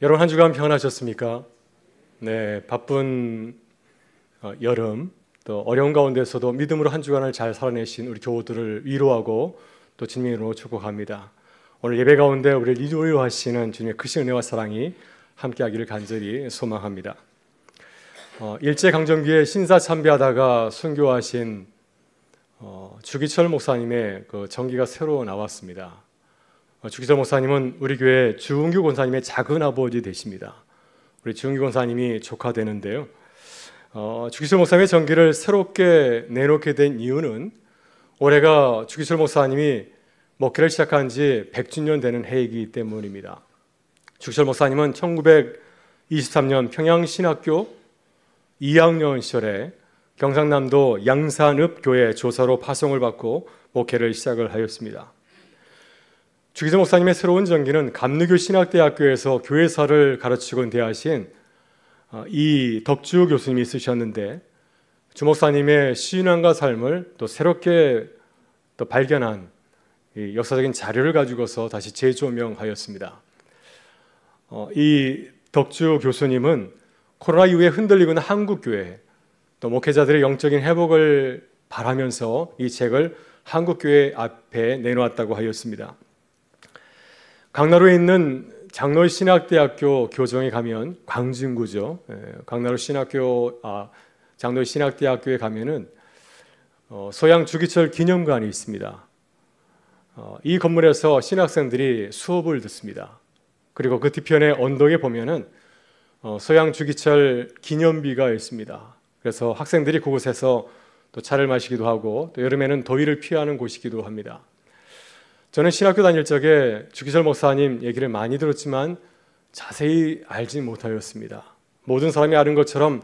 여러분 한 주간 평안하셨습니까? 네, 바쁜 어, 여름 또 어려운 가운데서도 믿음으로 한 주간을 잘 살아내신 우리 교우들을 위로하고 또 진민으로 축복합니다. 오늘 예배 가운데 우리를 위로하시는 주님의 크신 은혜와 사랑이 함께하기를 간절히 소망합니다. 어, 일제 강점기에 신사 참배하다가 순교하신 어, 주기철 목사님의 그 전기가 새로 나왔습니다. 어, 주기사 목사님은 우리 교회 주은규 권사님의 작은 아버지 되십니다. 우리 주은규 권사님이 조카 되는데요. 어, 주기철 목사님의 전기를 새롭게 내놓게 된 이유는 올해가 주기철 목사님이 목회를 시작한 지 100주년 되는 해이기 때문입니다. 주기철 목사님은 1923년 평양신학교 2학년 시절에 경상남도 양산읍 교회 조사로 파송을 받고 목회를 시작을 하였습니다. 주기성 목사님의 새로운 전기는 감리교 신학대학교에서 교회사를 가르치고 대하신이 어, 덕주 교수님이 있으셨는데 주 목사님의 신앙과 삶을 또 새롭게 또 발견한 역사적인 자료를 가지고서 다시 재조명하였습니다. 어, 이 덕주 교수님은 코로나 이후에 흔들리고 있는 한국교회 또 목회자들의 영적인 회복을 바라면서 이 책을 한국교회 앞에 내놓았다고 하였습니다. 강나루에 있는 장로의 신학대학교 교정에 가면 광진구죠. 예, 강나루 신학교 아 장로의 신학대학교에 가면은 어, 소양 주기철 기념관이 있습니다. 어, 이 건물에서 신학생들이 수업을 듣습니다. 그리고 그 뒤편에 언덕에 보면은 어, 소양 주기철 기념비가 있습니다. 그래서 학생들이 그곳에서 또 차를 마시기도 하고 또 여름에는 더위를 피하는 곳이기도 합니다. 저는 신학교 다닐 적에 주기철 목사님 얘기를 많이 들었지만 자세히 알지 못하였습니다. 모든 사람이 아는 것처럼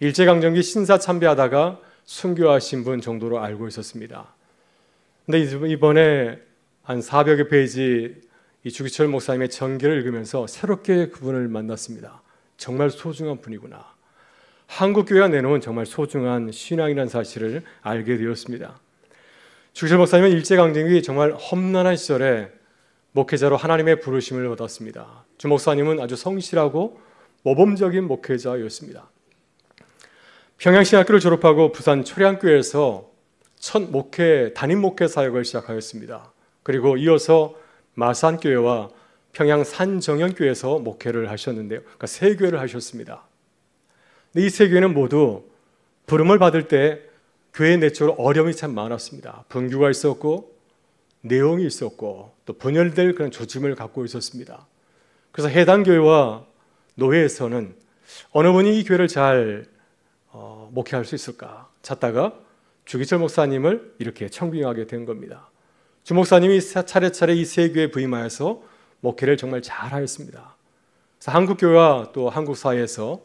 일제강점기 신사 참배하다가 순교하신 분 정도로 알고 있었습니다. 근데 이번에 한 400여 페이지 이 주기철 목사님의 전기를 읽으면서 새롭게 그분을 만났습니다. 정말 소중한 분이구나. 한국교회가 내놓은 정말 소중한 신앙이라는 사실을 알게 되었습니다. 주실 목사님은 일제강점기 정말 험난한 시절에 목회자로 하나님의 부르심을 받았습니다. 주 목사님은 아주 성실하고 모범적인 목회자였습니다. 평양신학교를 졸업하고 부산 초량교회에서 첫 목회 단임 목회 사역을 시작하였습니다. 그리고 이어서 마산교회와 평양 산정연교회에서 목회를 하셨는데요. 그러니까 세 교회를 하셨습니다. 이 세 교회는 모두 부름을 받을 때 교회 내적으로 어려움이 참 많았습니다. 분규가 있었고 내용이 있었고 또 분열될 그런 조짐을 갖고 있었습니다. 그래서 해당 교회와 노회에서는 어느 분이 이 교회를 잘 어, 목회할 수 있을까 찾다가 주기철 목사님을 이렇게 청빙하게 된 겁니다. 주 목사님이 차례차례 이 세 교회 부임하여서 목회를 정말 잘하였습니다. 한국 교회와 또 한국 사회에서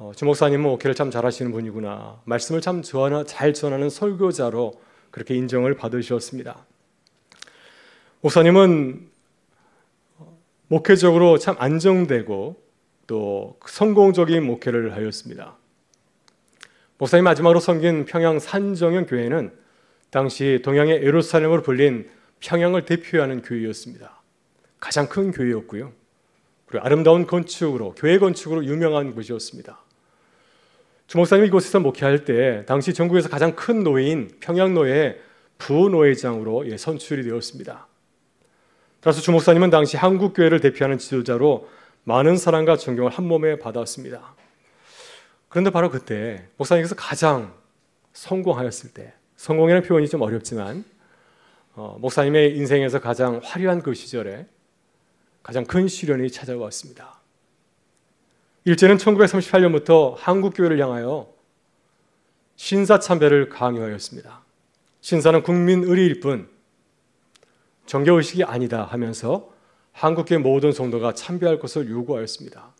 어, 주목사님은 목회를 참 잘하시는 분이구나. 말씀을 참 전하, 잘 전하는 설교자로 그렇게 인정을 받으셨습니다. 목사님은 목회적으로 참 안정되고 또 성공적인 목회를 하였습니다. 목사님 마지막으로 섬긴 평양 산정현 교회는 당시 동양의 에루살렘으로 불린 평양을 대표하는 교회였습니다. 가장 큰 교회였고요. 그리고 아름다운 건축으로 교회 건축으로 유명한 곳이었습니다. 주목사님이 이곳에서 목회할 때 당시 전국에서 가장 큰 노예인 평양노예 부노회장으로 예, 선출이 되었습니다. 따라서 주목사님은 당시 한국교회를 대표하는 지도자로 많은 사랑과 존경을 한 몸에 받았습니다. 그런데 바로 그때 목사님께서 가장 성공하였을 때 성공이라는 표현이 좀 어렵지만 어, 목사님의 인생에서 가장 화려한 그 시절에 가장 큰 시련이 찾아왔습니다. 일제는 1938년부터 한국교회를 향하여 신사 참배를 강요하였습니다. 신사는 국민 의리일 뿐 정교 의식이 아니다 하면서 한국교 모든 성도가 참배할 것을 요구하였습니다.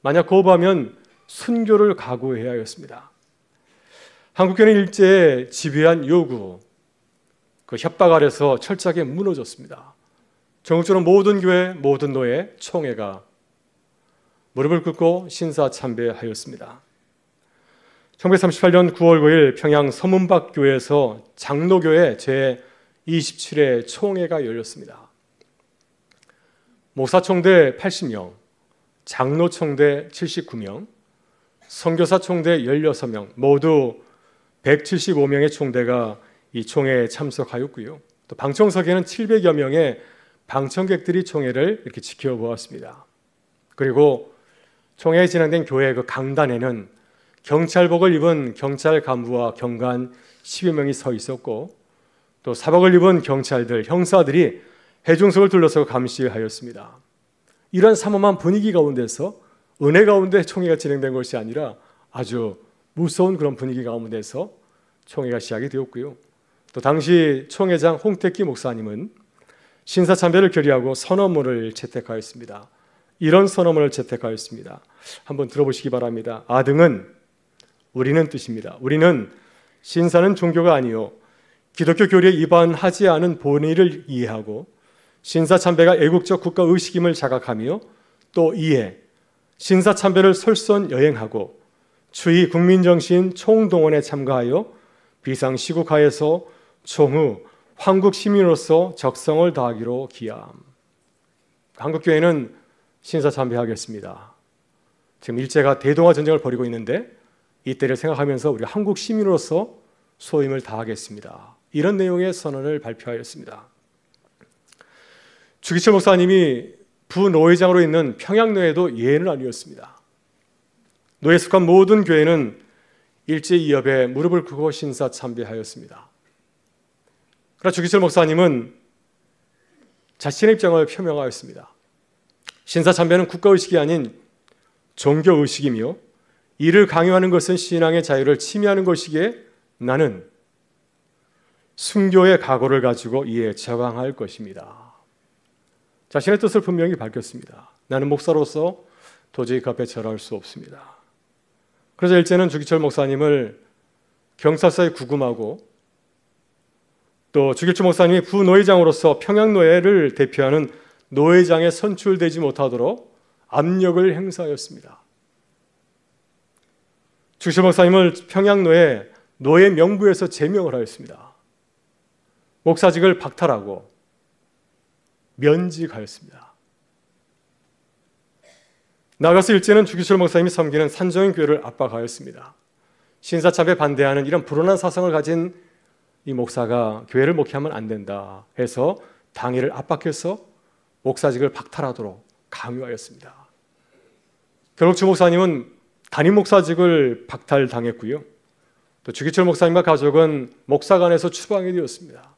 만약 거부하면 순교를 각오해야 하습니다한국교는 일제의 지배한 요구, 그 협박 아래서 철저하게 무너졌습니다. 전국적으로 모든 교회, 모든 노예 총회가 무릎을 꿇고 신사참배하였습니다. 1938년 9월 9일 평양 서문박교에서 장로교회 제27회 총회가 열렸습니다. 목사총대 80명, 장로총대 79명, 선교사총대 16명, 모두 175명의 총대가 이 총회에 참석하였고요. 또 방청석에는 700여 명의 방청객들이 총회를 이렇게 지켜보았습니다. 그리고 총회에 진행된 교회 그 강단에는 경찰복을 입은 경찰 간부와 경관 10여 명이 서 있었고 또 사복을 입은 경찰들, 형사들이 해중석을 둘러서 감시하였습니다. 이런 삼엄한 분위기 가운데서 은혜 가운데 총회가 진행된 것이 아니라 아주 무서운 그런 분위기 가운데서 총회가 시작이 되었고요. 또 당시 총회장 홍택기 목사님은 신사참배를 결의하고 선언문을 채택하였습니다. 이런 선언문을 채택하였습니다. 한번 들어보시기 바랍니다. 아등은 우리는 뜻입니다. 우리는 신사는 종교가 아니요 기독교 교리에 위반하지 않은 본의를 이해하고 신사 참배가 애국적 국가 의식임을 자각하며 또 이해 신사 참배를 설선 여행하고 추이 국민 정신 총동원에 참가하여 비상 시국하에서 총후 한국 시민으로서 적성을 다하기로 기함. 한국 교회는 신사참배하겠습니다. 지금 일제가 대동아 전쟁을 벌이고 있는데 이때를 생각하면서 우리 한국 시민으로서 소임을 다하겠습니다. 이런 내용의 선언을 발표하였습니다. 주기철 목사님이 부노회장으로 있는 평양노회도 예외는 아니었습니다. 노예 속한 모든 교회는 일제 이협에 무릎을 꿇고 신사 참배하였습니다. 그러나 주기철 목사님은 자신의 입장을 표명하였습니다. 신사참배는 국가의식이 아닌 종교의식이며 이를 강요하는 것은 신앙의 자유를 침해하는 것이기에 나는 순교의 각오를 가지고 이에 저항할 것입니다. 자신의 뜻을 분명히 밝혔습니다. 나는 목사로서 도저히 그 앞에 절할 수 없습니다. 그래서 일제는 주기철 목사님을 경찰서에 구금하고 또 주길철 목사님이 부노회장으로서 평양노예를 대표하는 노회장에 선출되지 못하도록 압력을 행사하였습니다. 주실 목사님을 평양노예 노예 명부에서 제명을 하였습니다. 목사직을 박탈하고 면직하였습니다. 나가서 일제는 주기철 목사님이 섬기는 산정인 교회를 압박하였습니다. 신사참에 반대하는 이런 불온한 사상을 가진 이 목사가 교회를 목회하면 안 된다 해서 당회를 압박해서 목사직을 박탈하도록 강요하였습니다. 결국 주 목사님은 담임 목사직을 박탈당했고요. 또 주기철 목사님과 가족은 목사관에서 추방이 되었습니다.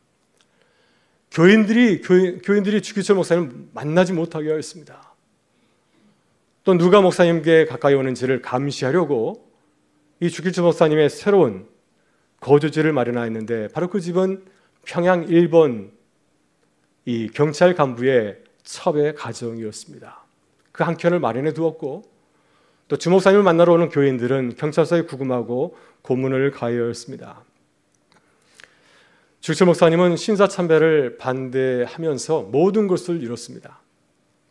교인들이 교인, 들이 주기철 목사님을 만나지 못하게 하였습니다. 또 누가 목사님께 가까이 오는지를 감시하려고 이 주기철 목사님의 새로운 거주지를 마련하였는데 바로 그 집은 평양 1번 이 경찰 간부의 섭의 가정이었습니다. 그 한켠을 마련해 두었고 또 주목사님을 만나러 오는 교인들은 경찰서에 구금하고 고문을 가하였습니다. 줄철 목사님은 신사참배를 반대하면서 모든 것을 잃었습니다.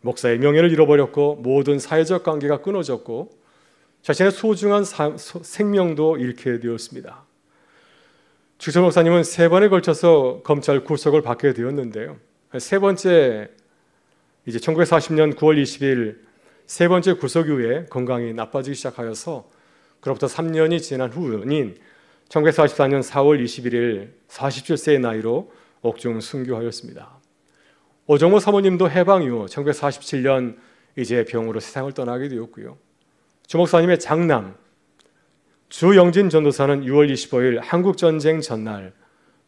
목사의 명예를 잃어버렸고 모든 사회적 관계가 끊어졌고 자신의 소중한 사, 소, 생명도 잃게 되었습니다. 주철 목사님은 세 번에 걸쳐서 검찰 구속을 받게 되었는데요. 세 번째 이제 1940년 9월 20일 세 번째 구속 이후에 건강이 나빠지기 시작하여서 그로부터 3년이 지난 후인 1944년 4월 21일 47세의 나이로 옥중 순교하였습니다. 오정호 사모님도 해방 이후 1947년 이제 병으로 세상을 떠나게 되었고요. 주목사님의 장남 주영진 전도사는 6월 25일 한국 전쟁 전날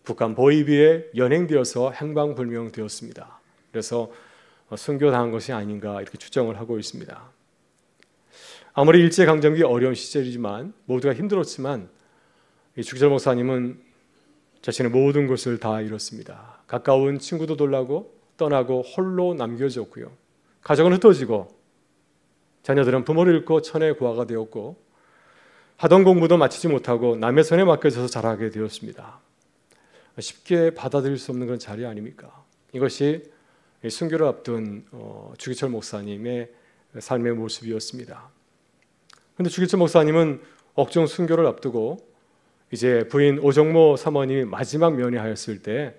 북한 보이비에 연행되어서 행방불명되었습니다. 그래서 어, 순교당한 것이 아닌가 이렇게 추정을 하고 있습니다. 아무리 일제 강점기 어려운 시절이지만 모두가 힘들었지만 주기철 목사님은 자신의 모든 것을 다 잃었습니다. 가까운 친구도 돌라고 떠나고 홀로 남겨졌고요. 가정은 흩어지고 자녀들은 부모를 잃고 천의 고아가 되었고 하던 공부도 마치지 못하고 남의 손에 맡겨져서 자라게 되었습니다. 쉽게 받아들일 수 없는 그런 자리 아닙니까? 이것이 순교를 앞둔 어, 주기철 목사님의 삶의 모습이었습니다. 그런데 주기철 목사님은 억정 순교를 앞두고 이제 부인 오정모 사모님이 마지막 면회하였을 때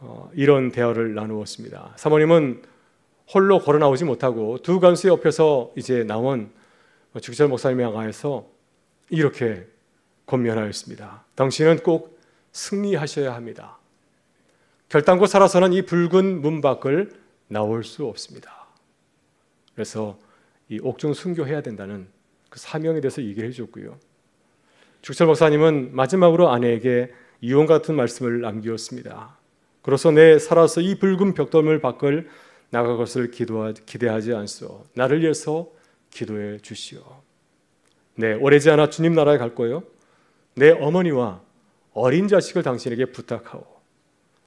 어, 이런 대화를 나누었습니다. 사모님은 홀로 걸어 나오지 못하고 두간수 옆에서 이제 나온 주기철 목사님에 향하서 이렇게 권면하였습니다. 당신은 꼭 승리하셔야 합니다. 결단코 살아서는 이 붉은 문 밖을 나올 수 없습니다. 그래서 이 옥중 순교해야 된다는 그 사명에 대해서 얘기를 해줬고요. 죽철 목사님은 마지막으로 아내에게 이혼 같은 말씀을 남겼습니다. 그로서 내 살아서 이 붉은 벽돌물 밖을 나갈 것을 기도하, 기대하지 않소. 나를 위해서 기도해 주시오. 네, 오래지 않아 주님 나라에 갈 거요. 내 어머니와 어린 자식을 당신에게 부탁하오.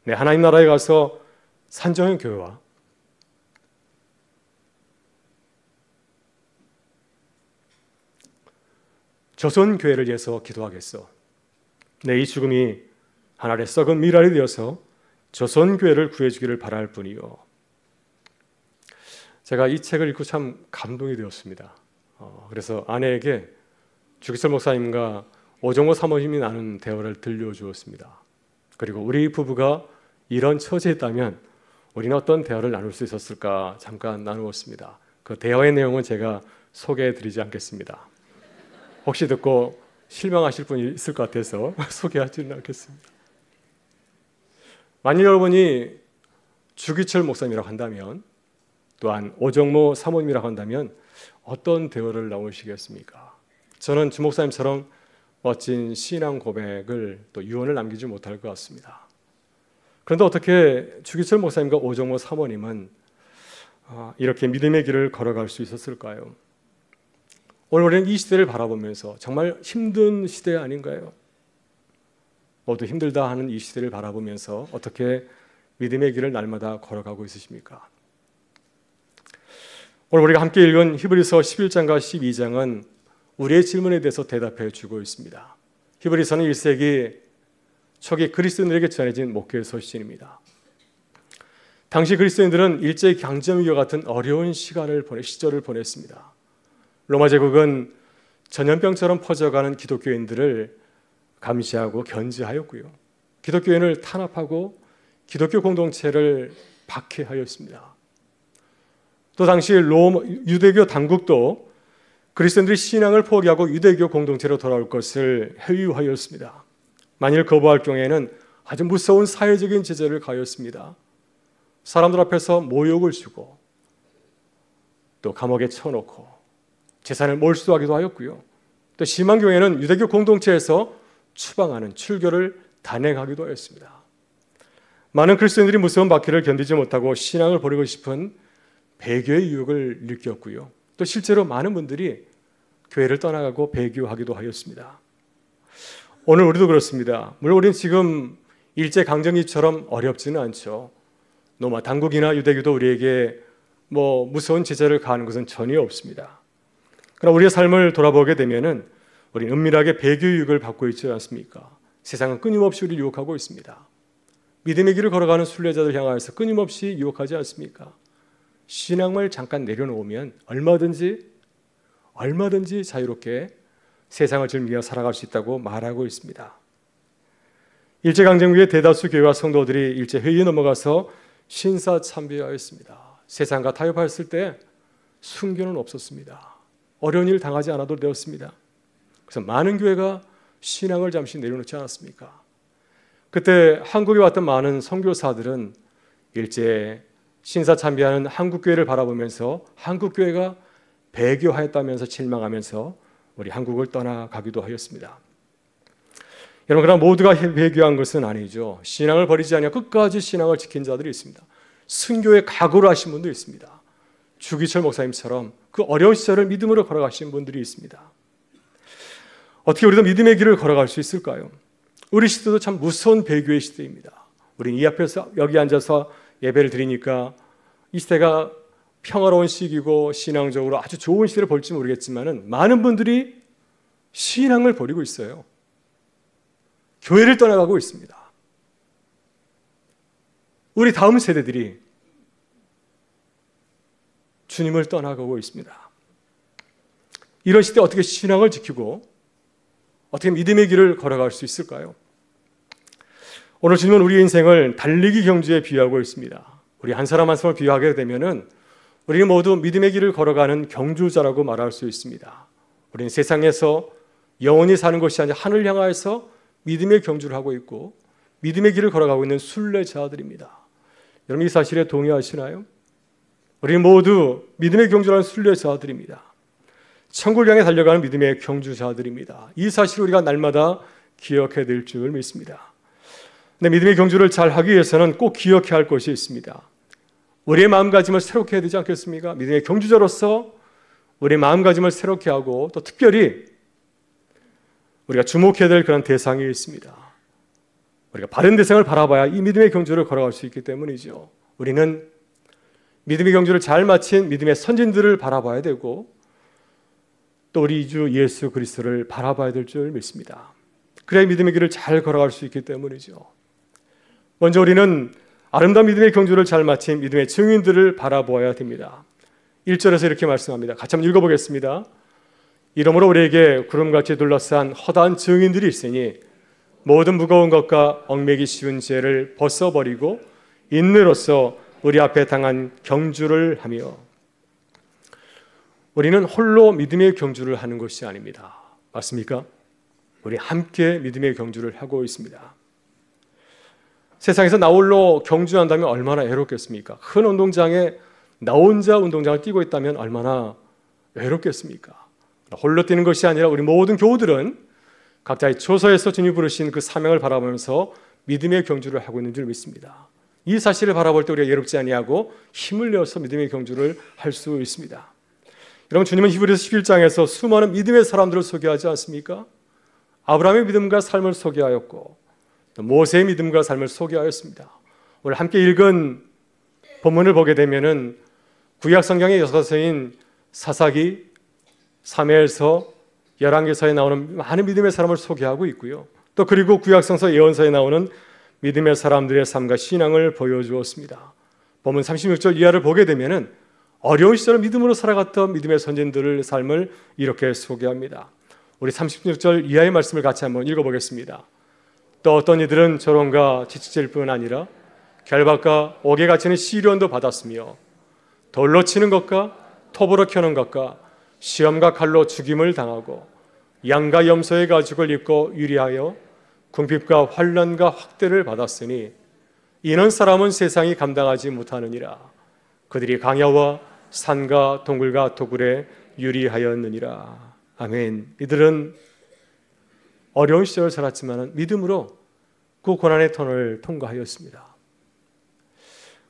네, 하나님 나라에 가서 산정의 교회와 조선 교회를 위해서 기도하겠어. 내이 네, 죽음이 하나의 썩은 미랄이 되어서 조선 교회를 구해주기를 바랄 뿐이요. 제가 이 책을 읽고 참 감동이 되었습니다. 어, 그래서 아내에게 주기설 목사님과 오정호 사모님이 나눈 대화를 들려주었습니다. 그리고 우리 부부가 이런 처지였다면 우리는 어떤 대화를 나눌 수 있었을까 잠깐 나누었습니다. 그 대화의 내용은 제가 소개해 드리지 않겠습니다. 혹시 듣고 실망하실 분이 있을 것 같아서 소개하지는 않겠습니다. 만일 여러분이 주기철 목사님이라고 한다면 또한 오정모 사모님이라고 한다면 어떤 대화를 나오시겠습니까? 저는 주 목사님처럼 멋진 신앙 고백을 또 유언을 남기지 못할 것 같습니다. 그런데 어떻게 주기철 목사님과 오정호 사모님은 아, 이렇게 믿음의 길을 걸어갈 수 있었을까요? 오늘 우리는 이 시대를 바라보면서 정말 힘든 시대 아닌가요? 모두 힘들다 하는 이 시대를 바라보면서 어떻게 믿음의 길을 날마다 걸어가고 있으십니까? 오늘 우리가 함께 읽은 히브리서 11장과 12장은 우리의 질문에 대해서 대답해 주고 있습니다. 히브리서는 1세기 초기 그리스도인들에게 전해진 목회의 소식입니다. 당시 그리스도인들은 일제 강점기와 같은 어려운 시간을 보내 시절을 보냈습니다. 로마 제국은 전염병처럼 퍼져가는 기독교인들을 감시하고 견제하였고요. 기독교인을 탄압하고 기독교 공동체를 박해하였습니다. 또 당시 로마, 유대교 당국도 그리스도인들이 신앙을 포기하고 유대교 공동체로 돌아올 것을 회유하였습니다. 만일 거부할 경우에는 아주 무서운 사회적인 제재를 가했습니다. 사람들 앞에서 모욕을 주고 또 감옥에 쳐놓고 재산을 몰수하기도 하였고요. 또 심한 경우에는 유대교 공동체에서 추방하는 출교를 단행하기도 하였습니다. 많은 그리스인들이 무서운 박해를 견디지 못하고 신앙을 버리고 싶은 배교의 유혹을 느꼈고요. 또 실제로 많은 분들이 교회를 떠나가고 배교하기도 하였습니다. 오늘 우리도 그렇습니다. 물론 우리는 지금 일제 강점기처럼 어렵지는 않죠. 노마 뭐 당국이나 유대교도 우리에게 뭐 무서운 제재를 가하는 것은 전혀 없습니다. 그러나 우리의 삶을 돌아보게 되면은 우리 은밀하게 배교육을 받고 있지 않습니까? 세상은 끊임없이 우리를 유혹하고 있습니다. 믿음의 길을 걸어가는 순례자들 향하여서 끊임없이 유혹하지 않습니까? 신앙을 잠깐 내려놓으면 얼마든지 얼마든지 자유롭게 세상을 즐기며 살아갈 수 있다고 말하고 있습니다. 일제강점기에 대다수 교회와 성도들이 일제회의에 넘어가서 신사참배하였습니다. 세상과 타협했을 때 순교는 없었습니다. 어려운 일 당하지 않아도 되었습니다. 그래서 많은 교회가 신앙을 잠시 내려놓지 않았습니까? 그때 한국에 왔던 많은 선교사들은 일제 신사참배하는 한국교회를 바라보면서 한국교회가 배교하였다면서 실망하면서 우리 한국을 떠나가기도 하였습니다. 여러분 그러나 모두가 회귀한 것은 아니죠. 신앙을 버리지 아니 끝까지 신앙을 지킨 자들이 있습니다. 순교의 각오를 하신 분도 있습니다. 주기철 목사님처럼 그 어려운 시절을 믿음으로 걸어가신 분들이 있습니다. 어떻게 우리도 믿음의 길을 걸어갈 수 있을까요? 우리 시대도 참 무서운 배교의 시대입니다. 우린 이 앞에서 여기 앉아서 예배를 드리니까 이 시대가 평화로운 시기고 신앙적으로 아주 좋은 시대를 볼지 모르겠지만 많은 분들이 신앙을 버리고 있어요. 교회를 떠나가고 있습니다. 우리 다음 세대들이 주님을 떠나가고 있습니다. 이런 시대 어떻게 신앙을 지키고 어떻게 믿음의 길을 걸어갈 수 있을까요? 오늘 주님은 우리 인생을 달리기 경주에 비유하고 있습니다. 우리 한 사람 한 사람을 비유하게 되면은 우리 모두 믿음의 길을 걸어가는 경주자라고 말할 수 있습니다. 우리는 세상에서 영원히 사는 것이 아니라 하늘 향하여서 믿음의 경주를 하고 있고 믿음의 길을 걸어가고 있는 순례자들입니다. 여러분 이 사실에 동의하시나요? 우리 모두 믿음의 경주라는 순례자들입니다. 천국을 향해 달려가는 믿음의 경주자들입니다. 이 사실을 우리가 날마다 기억해야 될줄 믿습니다. 근데 믿음의 경주를 잘 하기 위해서는 꼭 기억해야 할 것이 있습니다. 우리의 마음가짐을 새롭게 해야 되지 않겠습니까? 믿음의 경주자로서 우리의 마음가짐을 새롭게 하고 또 특별히 우리가 주목해야 될 그런 대상이 있습니다. 우리가 바른 대상을 바라봐야 이 믿음의 경주를 걸어갈 수 있기 때문이죠. 우리는 믿음의 경주를 잘 마친 믿음의 선진들을 바라봐야 되고 또 우리 주 예수 그리스도를 바라봐야 될 줄 믿습니다. 그래야 믿음의 길을 잘 걸어갈 수 있기 때문이죠. 먼저 우리는 아름다운 믿음의 경주를 잘 마친 믿음의 증인들을 바라보아야 됩니다. 1절에서 이렇게 말씀합니다. 같이 한번 읽어보겠습니다. 이러므로 우리에게 구름같이 둘러싼 허다한 증인들이 있으니 모든 무거운 것과 얽매기 쉬운 죄를 벗어버리고 인내로서 우리 앞에 당한 경주를 하며 우리는 홀로 믿음의 경주를 하는 것이 아닙니다. 맞습니까? 우리 함께 믿음의 경주를 하고 있습니다. 세상에서 나홀로 경주한다면 얼마나 애롭겠습니까? 큰 운동장에 나 혼자 운동장을 뛰고 있다면 얼마나 외롭겠습니까? 홀로 뛰는 것이 아니라 우리 모든 교우들은 각자의 초서에서 주님 부르신 그 사명을 바라보면서 믿음의 경주를 하고 있는 줄 믿습니다. 이 사실을 바라볼 때 우리가 예롭지 아니하고 힘을 내어서 믿음의 경주를 할 수 있습니다. 여러분 주님은 히브리서 11장에서 수많은 믿음의 사람들을 소개하지 않습니까? 아브라함의 믿음과 삶을 소개하였고 모세의 믿음과 삶을 소개하였습니다. 오늘 함께 읽은 본문을 보게 되면은 구약 성경의 여사서인 사사기, 사무엘서, 열왕기서에 나오는 많은 믿음의 사람을 소개하고 있고요. 또 그리고 구약 성서 예언서에 나오는 믿음의 사람들의 삶과 신앙을 보여주었습니다. 본문 36절 이하를 보게 되면 어려운 시절을 믿음으로 살아갔던 믿음의 선진들을 삶을 이렇게 소개합니다. 우리 36절 이하의 말씀을 같이 한번 읽어보겠습니다. 또 어떤 이들은 저롱과 지치질 뿐 아니라 결박과 옥에 갇히는 시련도 받았으며 돌로 치는 것과 톱으로 켜는 것과 시험과 칼로 죽임을 당하고 양과 염소의 가죽을 입고 유리하여 궁핍과 환란과 확대를 받았으니 이는 사람은 세상이 감당하지 못하느니라 그들이 강야와 산과 동굴과 도굴에 유리하였느니라 아멘 이들은 어려운 시절을 살았지만 믿음으로 그 고난의 터널을 통과하였습니다.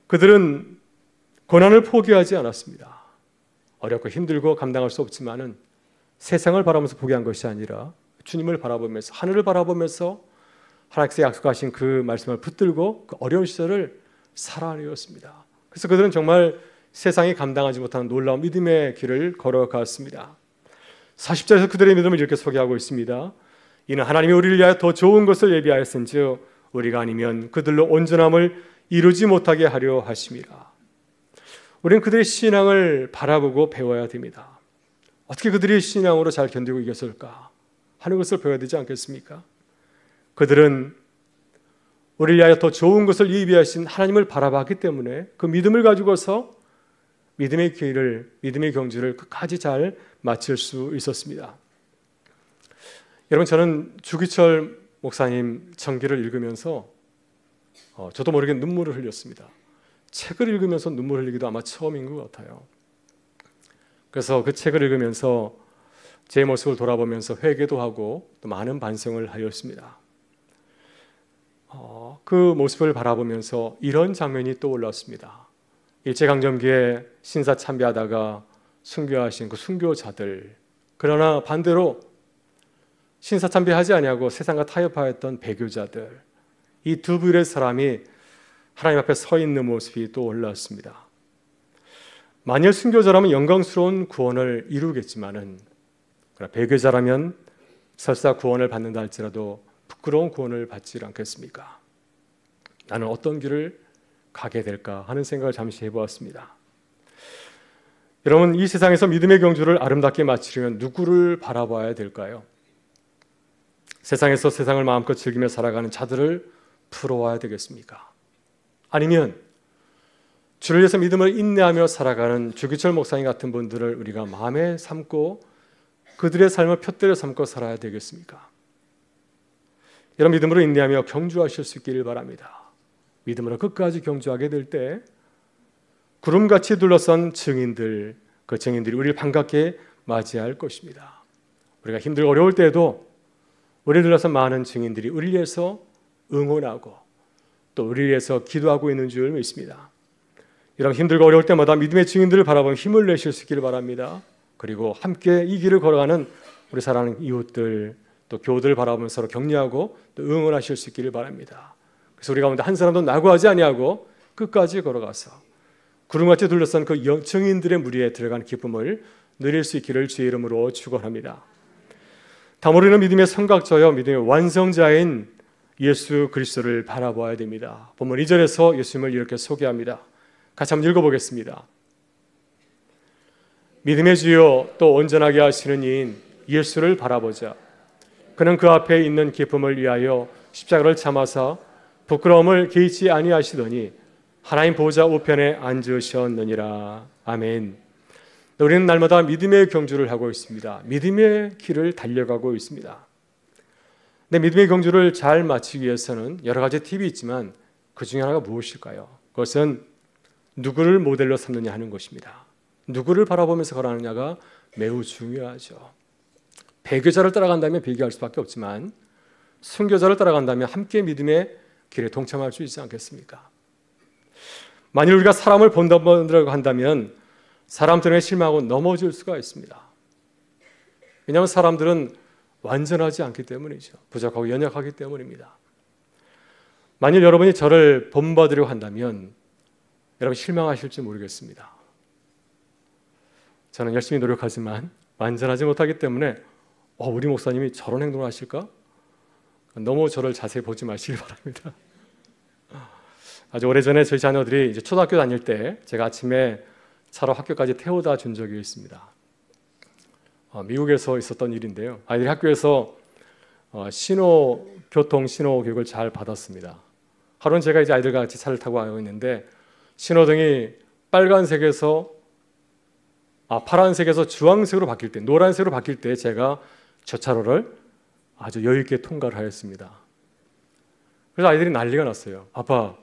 그들은 고난을 포기하지 않았습니다. 어렵고 힘들고 감당할 수 없지만은 세상을 바라면서 포기한 것이 아니라 주님을 바라보면서 하늘을 바라보면서 하나님께서 약속하신 그 말씀을 붙들고 그 어려운 시절을 살아내었습니다. 그래서 그들은 정말 세상이 감당하지 못하는 놀라운 믿음의 길을 걸어갔습니다. 40절에서 그들의 믿음을 이렇게 소개하고 있습니다. 이는 하나님이 우리를 위하여 더 좋은 것을 예비하였은즉 우리가 아니면 그들로 온전함을 이루지 못하게 하려 하심이라. 우리는 그들의 신앙을 바라보고 배워야 됩니다. 어떻게 그들이 신앙으로 잘 견디고 이겼을까 하는 것을 배워야 되지 않겠습니까? 그들은 우리를 위하여 더 좋은 것을 예비하신 하나님을 바라봤기 때문에 그 믿음을 가지고서 믿음의 기회를, 믿음의 경주를 끝까지 잘 마칠 수 있었습니다. 여러분 저는 주기철 목사님 전기를 읽으면서 어, 저도 모르게 눈물을 흘렸습니다. 책을 읽으면서 눈물 흘리기도 아마 처음인 것 같아요. 그래서 그 책을 읽으면서 제 모습을 돌아보면서 회개도 하고 또 많은 반성을 하였습니다. 어, 그 모습을 바라보면서 이런 장면이 떠올랐습니다. 일제강점기에 신사 참배하다가 순교하신 그 순교자들 그러나 반대로 신사참배하지 아니하고 세상과 타협하였던 배교자들 이 두 부류의 사람이 하나님 앞에 서 있는 모습이 또 올라왔습니다. 만일 순교자라면 영광스러운 구원을 이루겠지만은 그러나 배교자라면 설사 구원을 받는다 할지라도 부끄러운 구원을 받지 않겠습니까? 나는 어떤 길을 가게 될까 하는 생각을 잠시 해보았습니다. 여러분 이 세상에서 믿음의 경주를 아름답게 마치려면 누구를 바라봐야 될까요? 세상에서 세상을 마음껏 즐기며 살아가는 자들을 부러워야 되겠습니까? 아니면 주를 위해서 믿음을 인내하며 살아가는 주기철 목사님 같은 분들을 우리가 마음에 삼고 그들의 삶을 표대로 삼고 살아야 되겠습니까? 이런 믿음으로 인내하며 경주하실 수 있기를 바랍니다. 믿음으로 끝까지 경주하게 될 때 구름같이 둘러싼 증인들, 그 증인들이 우리를 반갑게 맞이할 것입니다. 우리가 힘들고 어려울 때에도 우리를 둘러서 많은 증인들이 우리를 위해서 응원하고 또 우리를 위해서 기도하고 있는 줄 믿습니다. 이런 힘들고 어려울 때마다 믿음의 증인들을 바라보며 힘을 내실 수 있기를 바랍니다. 그리고 함께 이 길을 걸어가는 우리 사랑하는 이웃들 또 교우들 바라보면 서로 격려하고 또 응원하실 수 있기를 바랍니다. 그래서 우리 가운데 한 사람도 낙오하지 아니하고 끝까지 걸어가서 구름같이 둘러싼 그 증인들의 무리에 들어간 기쁨을 누릴 수 있기를 주의 이름으로 축원합니다. 다모리는 믿음의 성각자여 믿음의 완성자인 예수 그리스도를 바라보아야 됩니다. 본문 2절에서 예수님을 이렇게 소개합니다. 같이 한번 읽어보겠습니다. 믿음의 주요 또 온전하게 하시는 이인 예수를 바라보자. 그는 그 앞에 있는 기쁨을 위하여 십자가를 참아서 부끄러움을 개의치 아니하시더니 하나님 보좌 우편에 앉으셨느니라. 아멘. 네, 우리는 날마다 믿음의 경주를 하고 있습니다. 믿음의 길을 달려가고 있습니다. 근데 믿음의 경주를 잘 마치기 위해서는 여러 가지 팁이 있지만 그 중에 하나가 무엇일까요? 그것은 누구를 모델로 삼느냐 하는 것입니다. 누구를 바라보면서 걸어가느냐가 매우 중요하죠. 배교자를 따라간다면 배교할 수밖에 없지만 순교자를 따라간다면 함께 믿음의 길에 동참할 수 있지 않겠습니까? 만일 우리가 사람을 본다고 한다면 사람들의 실망하고 넘어질 수가 있습니다. 왜냐하면 사람들은 완전하지 않기 때문이죠. 부족하고 연약하기 때문입니다. 만일 여러분이 저를 본받으려고 한다면 여러분 실망하실지 모르겠습니다. 저는 열심히 노력하지만 완전하지 못하기 때문에 어, 우리 목사님이 저런 행동을 하실까? 너무 저를 자세히 보지 마시기 바랍니다. 아주 오래전에 저희 자녀들이 이제 초등학교 다닐 때 제가 아침에 차로 학교까지 태워다 준 적이 있습니다. 어, 미국에서 있었던 일인데요. 아이들이 학교에서 어, 신호 교통 신호 교육을 잘 받았습니다. 하루는 제가 이제 아이들과 같이 차를 타고 가고 있는데 신호등이 빨간색에서 아 파란색에서 주황색으로 바뀔 때 노란색으로 바뀔 때 제가 저 차로를 아주 여유 있게 통과를 하였습니다. 그래서 아이들이 난리가 났어요. 아빠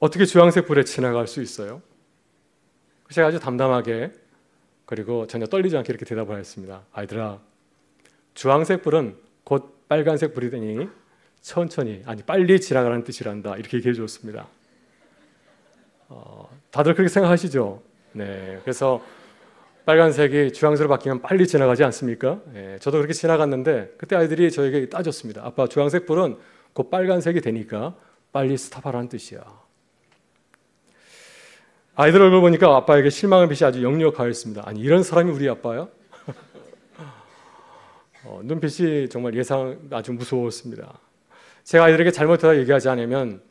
어떻게 주황색 불에 지나갈 수 있어요? 제가 아주 담담하게 그리고 전혀 떨리지 않게 이렇게 대답을 했습니다. 아이들아, 주황색 불은 곧 빨간색 불이 되니 천천히 아니 빨리 지나가라는 뜻이란다 이렇게 얘기해 주었습니다. 어, 다들 그렇게 생각하시죠? 네, 그래서 빨간색이 주황색으로 바뀌면 빨리 지나가지 않습니까? 예, 저도 그렇게 지나갔는데 그때 아이들이 저에게 따졌습니다. 아빠 주황색 불은 곧 빨간색이 되니까 빨리 스탑하라는 뜻이야. 아이들 얼굴 보니까 아빠에게 실망의 빛이 아주 역력하였습니다. 아니 이런 사람이 우리 아빠요? 어, 눈빛이 정말 예상 아주 무서웠습니다. 제가 아이들에게 잘못하다 얘기하지 않으면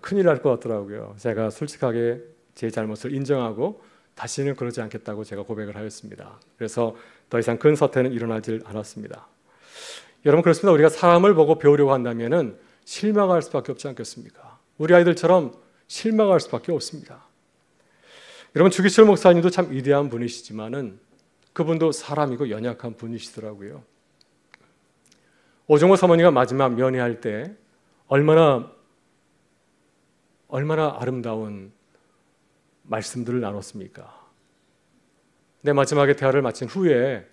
큰일 날 것 같더라고요. 제가 솔직하게 제 잘못을 인정하고 다시는 그러지 않겠다고 제가 고백을 하였습니다. 그래서 더 이상 큰 사태는 일어나질 않았습니다. 여러분 그렇습니다. 우리가 사람을 보고 배우려고 한다면 실망할 수밖에 없지 않겠습니까? 우리 아이들처럼 실망할 수밖에 없습니다. 여러분 주기철 목사님도 참 위대한 분이시지만은 그분도 사람이고 연약한 분이시더라고요. 오정호 사모님가 마지막 면회할 때 얼마나 얼마나 아름다운 말씀들을 나눴습니까? 내 네, 마지막에 대화를 마친 후에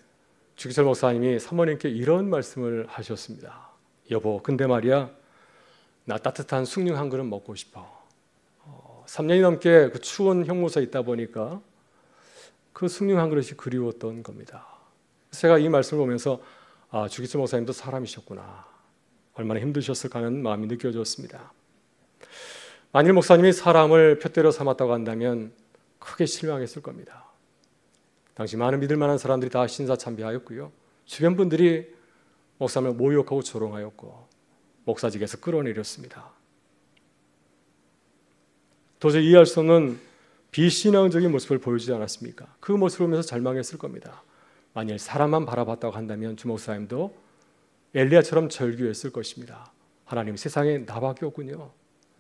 주기철 목사님이 사모님께 이런 말씀을 하셨습니다. 여보, 근데 말이야, 나 따뜻한 숭늉 한 그릇 먹고 싶어. 3년이 넘게 그 추운 형무소에 있다 보니까 그 숭늉 한 그릇이 그리웠던 겁니다. 제가 이 말씀을 보면서 아, 주기철 목사님도 사람이셨구나. 얼마나 힘드셨을까 하는 마음이 느껴졌습니다. 만일 목사님이 사람을 표대로 삼았다고 한다면 크게 실망했을 겁니다. 당시 많은 믿을 만한 사람들이 다 신사참배하였고요. 주변 분들이 목사님을 모욕하고 조롱하였고 목사직에서 끌어내렸습니다. 도저히 이해할 수 없는 비신앙적인 모습을 보여주지 않았습니까? 그 모습을 보면서 절망했을 겁니다. 만일 사람만 바라봤다고 한다면 주목사님도 엘리야처럼 절규했을 것입니다. 하나님 세상에 나밖에 없군요.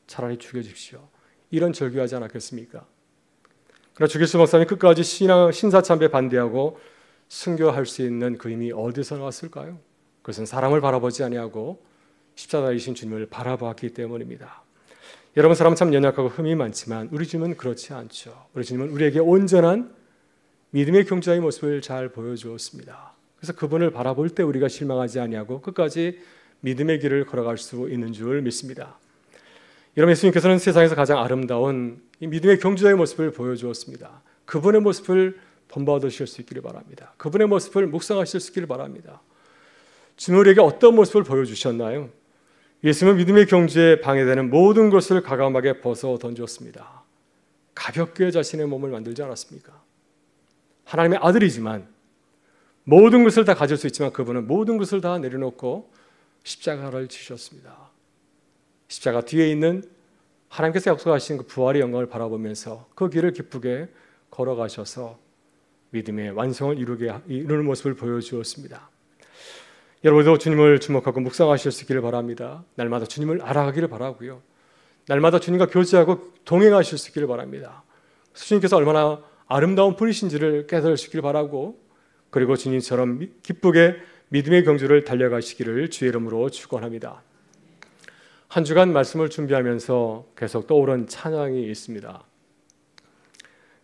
차라리 죽여주십시오. 이런 절규하지 않았겠습니까? 그러나 주길수 목사님 끝까지 신앙, 신사참배 반대하고 순교할 수 있는 그 힘이 어디서 나왔을까요? 그것은 사람을 바라보지 아니하고 십자가이신 주님을 바라보았기 때문입니다. 여러분 사람 참 연약하고 흠이 많지만 우리 주님은 그렇지 않죠. 우리 주님은 우리에게 온전한 믿음의 경자의 모습을 잘 보여주었습니다. 그래서 그분을 바라볼 때 우리가 실망하지 아니하고 끝까지 믿음의 길을 걸어갈 수 있는 줄 믿습니다. 여러분 예수님께서는 세상에서 가장 아름다운 믿음의 경주자의 모습을 보여주었습니다. 그분의 모습을 본받으실 수 있기를 바랍니다. 그분의 모습을 묵상하실 수 있기를 바랍니다. 주님 우리에게 어떤 모습을 보여주셨나요? 예수님은 믿음의 경주에 방해되는 모든 것을 과감하게 벗어 던졌습니다. 가볍게 자신의 몸을 만들지 않았습니까? 하나님의 아들이지만 모든 것을 다 가질 수 있지만 그분은 모든 것을 다 내려놓고 십자가를 지셨습니다. 십자가 뒤에 있는 하나님께서 약속하신 그 부활의 영광을 바라보면서 그 길을 기쁘게 걸어가셔서 믿음의 완성을 이루게 이루는 모습을 보여주었습니다. 여러분도 주님을 주목하고 묵상하실 수 있기를 바랍니다. 날마다 주님을 알아가기를 바라고요. 날마다 주님과 교제하고 동행하실 수 있기를 바랍니다. 주님께서 얼마나 아름다운 분이신지를 깨달으시길 바라고 그리고 주님처럼 기쁘게 믿음의 경주를 달려가시기를 주의 이름으로 축원합니다. 한 주간 말씀을 준비하면서 계속 떠오른 찬양이 있습니다.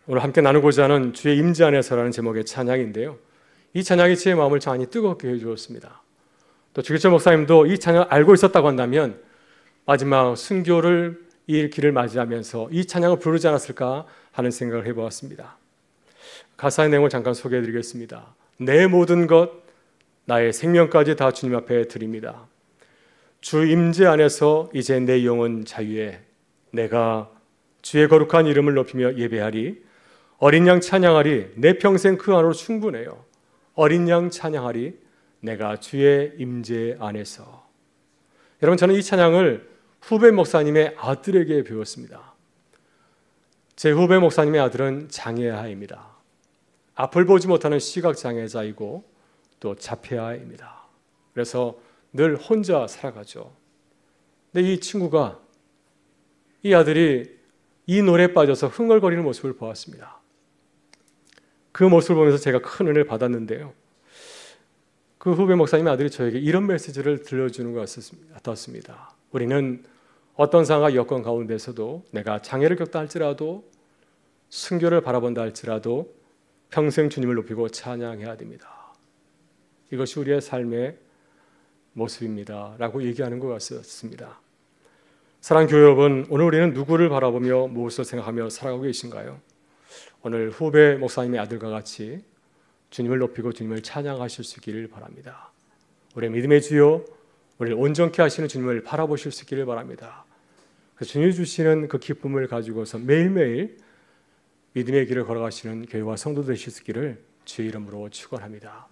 오늘 함께 나누고자 하는 주의 임재 안에서라는 제목의 찬양인데요. 이 찬양이 제 마음을 많이 뜨겁게 해주었습니다. 또주교철 목사님도 이 찬양을 알고 있었다고 한다면 마지막 순교를 이 길을 맞이하면서 이 찬양을 부르지 않았을까 하는 생각을 해보았습니다. 가사의 내용을 잠깐 소개해드리겠습니다. 내 모든 것, 나의 생명까지 다 주님 앞에 드립니다. 주 임재 안에서 이제 내 영혼 자유에 내가 주의 거룩한 이름을 높이며 예배하리 어린 양 찬양하리 내 평생 그 안으로 충분해요. 어린 양 찬양하리 내가 주의 임재 안에서 여러분 저는 이 찬양을 후배 목사님의 아들에게 배웠습니다. 제 후배 목사님의 아들은 장애아입니다. 앞을 보지 못하는 시각 장애자이고 또 자폐아입니다. 그래서 늘 혼자 살아가죠. 근데 이 친구가 이 아들이 이 노래에 빠져서 흥얼거리는 모습을 보았습니다. 그 모습을 보면서 제가 큰 은혜를 받았는데요. 그 후배 목사님의 아들이 저에게 이런 메시지를 들려주는 것 같았습니다. 우리는 어떤 상황과 여건 가운데서도 내가 장애를 겪다 할지라도 순교를 바라본다 할지라도 평생 주님을 높이고 찬양해야 됩니다. 이것이 우리의 삶의 모습입니다라고 얘기하는 것 같습니다. 사랑 교회 여러분, 오늘 우리는 누구를 바라보며 무엇을 생각하며 살아가고 계신가요? 오늘 후배 목사님의 아들과 같이 주님을 높이고 주님을 찬양하실 수 있기를 바랍니다. 우리 믿음의 주요, 우리를 온전케 하시는 주님을 바라보실 수 있기를 바랍니다. 주님 주시는 그 기쁨을 가지고서 매일매일 믿음의 길을 걸어가시는 교회와 성도 되실 수 있기를 주의 이름으로 축원합니다.